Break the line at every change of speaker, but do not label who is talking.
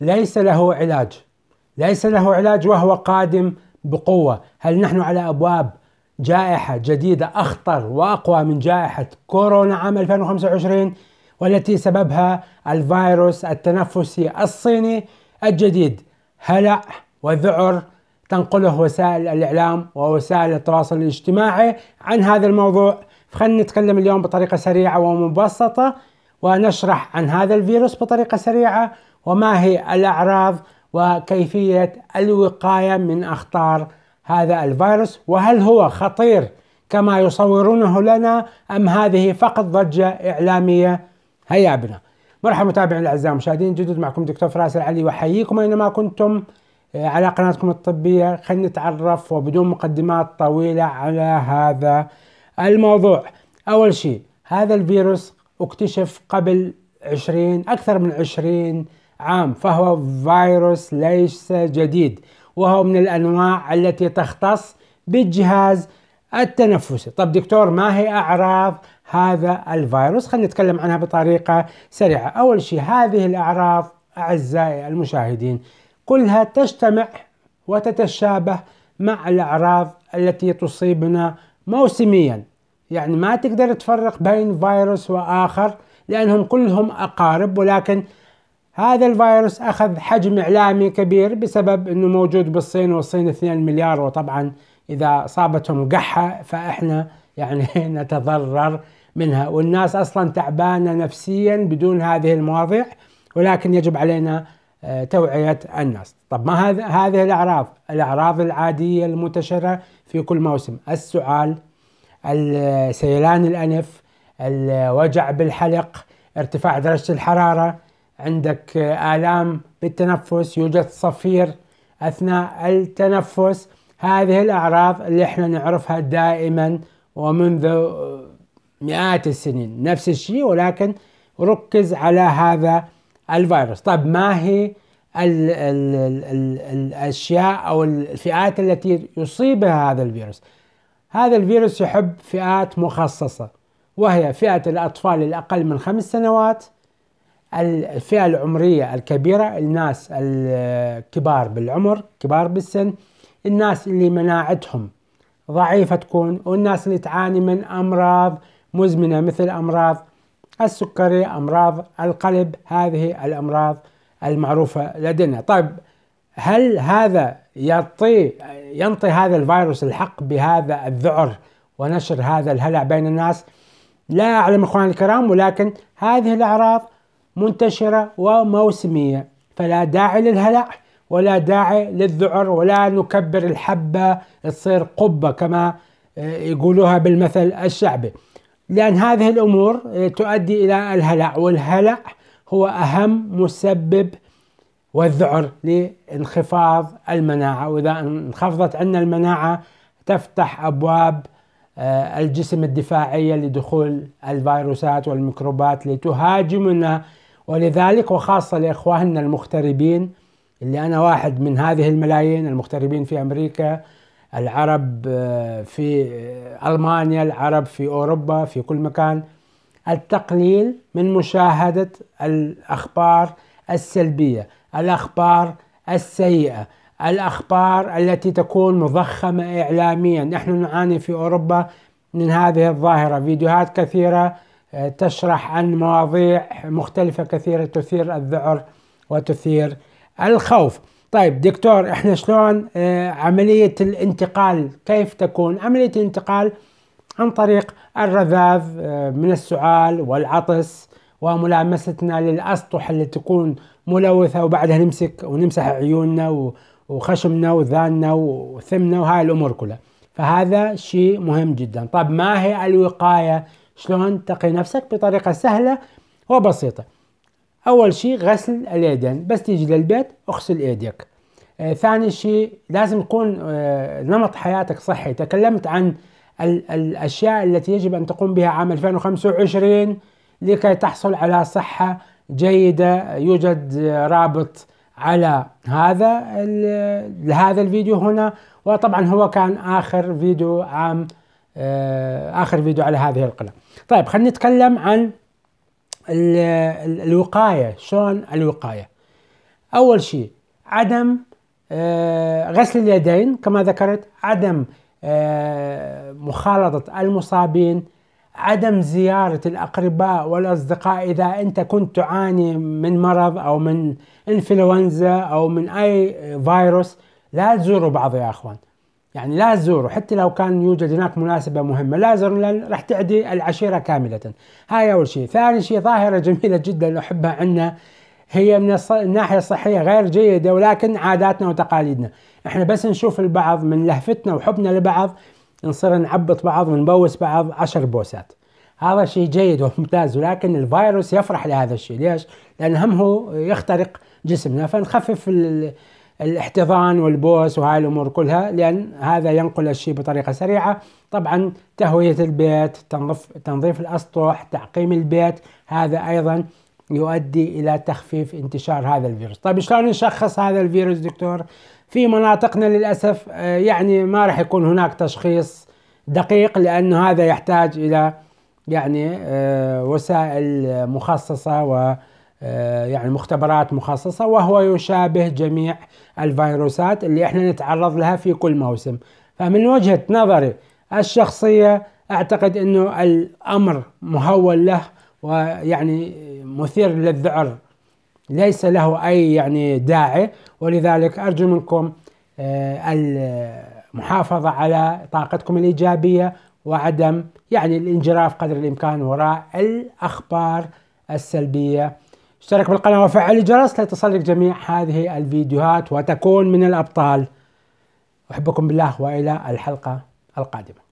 ليس له علاج ليس له علاج وهو قادم بقوه هل نحن على ابواب جائحه جديده اخطر واقوى من جائحه كورونا عام 2025 والتي سببها الفيروس التنفسي الصيني الجديد هلع وذعر تنقله وسائل الاعلام ووسائل التواصل الاجتماعي عن هذا الموضوع خلينا نتكلم اليوم بطريقه سريعه ومبسطه ونشرح عن هذا الفيروس بطريقه سريعه وما هي الأعراض وكيفية الوقاية من أخطار هذا الفيروس وهل هو خطير كما يصورونه لنا أم هذه فقط ضجة إعلامية هيا بنا مرحبا متابعينا الأعزاء مشاهدين جدد معكم دكتور فراس العلي وحييكم أينما كنتم آه، على قناتكم الطبية خلينا نتعرف وبدون مقدمات طويلة على هذا الموضوع أول شيء هذا الفيروس اكتشف قبل 20 أكثر من 20 عام فهو فيروس ليس جديد وهو من الأنواع التي تختص بالجهاز التنفسي طب دكتور ما هي أعراض هذا الفيروس خلينا نتكلم عنها بطريقة سريعة أول شيء هذه الأعراض أعزائي المشاهدين كلها تجتمع وتتشابه مع الأعراض التي تصيبنا موسميا يعني ما تقدر تفرق بين فيروس وآخر لأنهم كلهم أقارب ولكن هذا الفيروس أخذ حجم إعلامي كبير بسبب أنه موجود بالصين والصين 2 مليار وطبعا إذا صابتهم قحة فإحنا يعني نتضرر منها والناس أصلا تعبانة نفسيا بدون هذه المواضيع ولكن يجب علينا آه، توعية الناس طب ما هذا هذه الأعراض الأعراض العادية المنتشرة في كل موسم السعال سيلان الأنف الوجع بالحلق ارتفاع درجة الحرارة عندك آه، آلام بالتنفس يوجد صفير أثناء التنفس هذه الأعراض اللي احنا نعرفها دائما ومنذ آه، مئات السنين نفس الشيء ولكن ركز على هذا الفيروس طب ما هي الـ الـ الـ الـ الأشياء أو الفئات التي يصيبها هذا الفيروس هذا الفيروس يحب فئات مخصصة وهي فئة الأطفال الأقل من خمس سنوات الفئة العمرية الكبيرة الناس الكبار بالعمر كبار بالسن الناس اللي مناعتهم ضعيفة تكون والناس اللي تعاني من أمراض مزمنة مثل أمراض السكري أمراض القلب هذه الأمراض المعروفة لدينا طيب هل هذا يعطي ينطي هذا الفيروس الحق بهذا الذعر ونشر هذا الهلع بين الناس لا أعلم إخواني الكرام ولكن هذه الأعراض منتشرة وموسمية فلا داعي للهلع ولا داعي للذعر ولا نكبر الحبة تصير قبة كما آه، يقولوها بالمثل الشعبي لأن هذه الأمور آه، تؤدي إلى الهلع والهلع هو أهم مسبب والذعر لانخفاض المناعة وإذا انخفضت عندنا المناعة تفتح أبواب آه، الجسم الدفاعية لدخول الفيروسات والميكروبات لتهاجمنا ولذلك وخاصة لإخواننا المغتربين اللي أنا واحد من هذه الملايين المغتربين في أمريكا العرب آه، في آه، ألمانيا العرب في أوروبا في كل مكان التقليل من مشاهدة الأخبار السلبية الأخبار السيئة الأخبار التي تكون مضخمة إعلاميا نحن نعاني في أوروبا من هذه الظاهرة فيديوهات كثيرة آه، تشرح عن مواضيع مختلفة كثيرة تثير الذعر وتثير الخوف طيب دكتور احنا شلون آه، عملية الانتقال كيف تكون عملية الانتقال عن طريق الرذاذ آه، من السعال والعطس وملامستنا للأسطح اللي تكون ملوثة وبعدها نمسك ونمسح عيوننا وخشمنا وذاننا وثمنا وهاي الأمور كلها فهذا شيء مهم جدا طب ما هي الوقاية شلون تقي نفسك بطريقة سهلة وبسيطة أول شيء غسل اليدين بس تيجي للبيت اغسل ايديك آه ثاني شيء لازم يكون آه نمط حياتك صحي تكلمت عن ال الأشياء التي يجب أن تقوم بها عام 2025 لكي تحصل على صحة جيدة يوجد رابط على هذا هذا الفيديو هنا وطبعا هو كان آخر فيديو عام آه، اخر فيديو على هذه القناه. طيب خلينا نتكلم عن الوقايه، شلون الوقايه؟ اول شيء عدم آه، غسل اليدين كما ذكرت، عدم آه، مخالطه المصابين، عدم زيارة الأقرباء والأصدقاء إذا أنت كنت تعاني من مرض أو من إنفلونزا أو من أي فيروس لا تزوروا بعض يا أخوان يعني لا تزوره حتى لو كان يوجد هناك مناسبة مهمة لا زر لأن راح تعدي العشيرة كاملة هاي أول شيء ثاني شيء ظاهرة جميلة جدا أحبها عنا هي من الناحية الصحية غير جيدة ولكن عاداتنا وتقاليدنا احنا بس نشوف البعض من لهفتنا وحبنا لبعض نصير نعبط بعض ونبوس بعض عشر بوسات هذا شيء جيد وممتاز ولكن الفيروس يفرح لهذا الشيء ليش؟ لأن هم هو يخترق جسمنا فنخفف الاحتضان والبوس وهاي الامور كلها لان هذا ينقل الشيء بطريقه سريعه طبعا تهويه البيت تنظيف تنظيف الاسطح تعقيم البيت هذا ايضا يؤدي الى تخفيف انتشار هذا الفيروس طيب شلون نشخص هذا الفيروس دكتور في مناطقنا للاسف آه، يعني ما راح يكون هناك تشخيص دقيق لانه هذا يحتاج الى يعني آه، وسائل مخصصه و آه، يعني مختبرات مخصصة وهو يشابه جميع الفيروسات اللي احنا نتعرض لها في كل موسم فمن وجهة نظري الشخصية اعتقد انه الامر مهول له ويعني مثير للذعر ليس له اي يعني داعي ولذلك ارجو منكم آه، المحافظة على طاقتكم الايجابية وعدم يعني الانجراف قدر الامكان وراء الاخبار السلبيه اشترك بالقناة وفعل الجرس لتصلك جميع هذه الفيديوهات وتكون من الأبطال أحبكم بالله وإلى الحلقة القادمة